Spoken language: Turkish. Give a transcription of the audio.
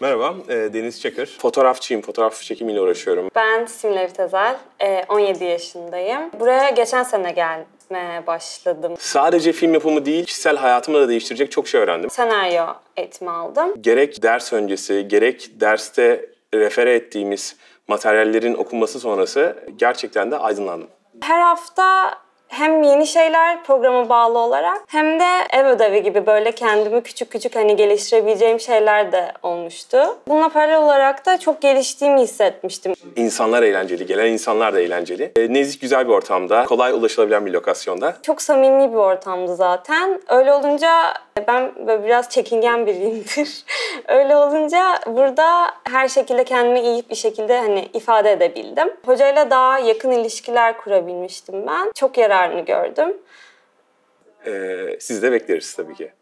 Merhaba, e, Deniz Çakır. Fotoğrafçıyım, fotoğraf çekimiyle uğraşıyorum. Ben Simlevi Tezel, 17 e, yaşındayım. Buraya geçen sene gelmeye başladım. Sadece film yapımı değil, kişisel hayatımı da değiştirecek çok şey öğrendim. Senaryo eğitimi aldım. Gerek ders öncesi, gerek derste refere ettiğimiz materyallerin okunması sonrası gerçekten de aydınlandım. Her hafta hem yeni şeyler programa bağlı olarak hem de ev ödevi gibi böyle kendimi küçük küçük hani geliştirebileceğim şeyler de olmuştu. Bununla paralel olarak da çok geliştiğimi hissetmiştim. İnsanlar eğlenceli, gelen insanlar da eğlenceli. E, nezih güzel bir ortamda, kolay ulaşılabilen bir lokasyonda. Çok samimi bir ortamdı zaten. Öyle olunca e, ben böyle biraz çekingen biriyimdir. Öyle olunca burada her şekilde kendimi iyi bir şekilde hani ifade edebildim. Hocayla daha yakın ilişkiler kurabilmiştim ben. Çok yararlı önemli gördüm. Ee, sizi de bekleriz tabii ki.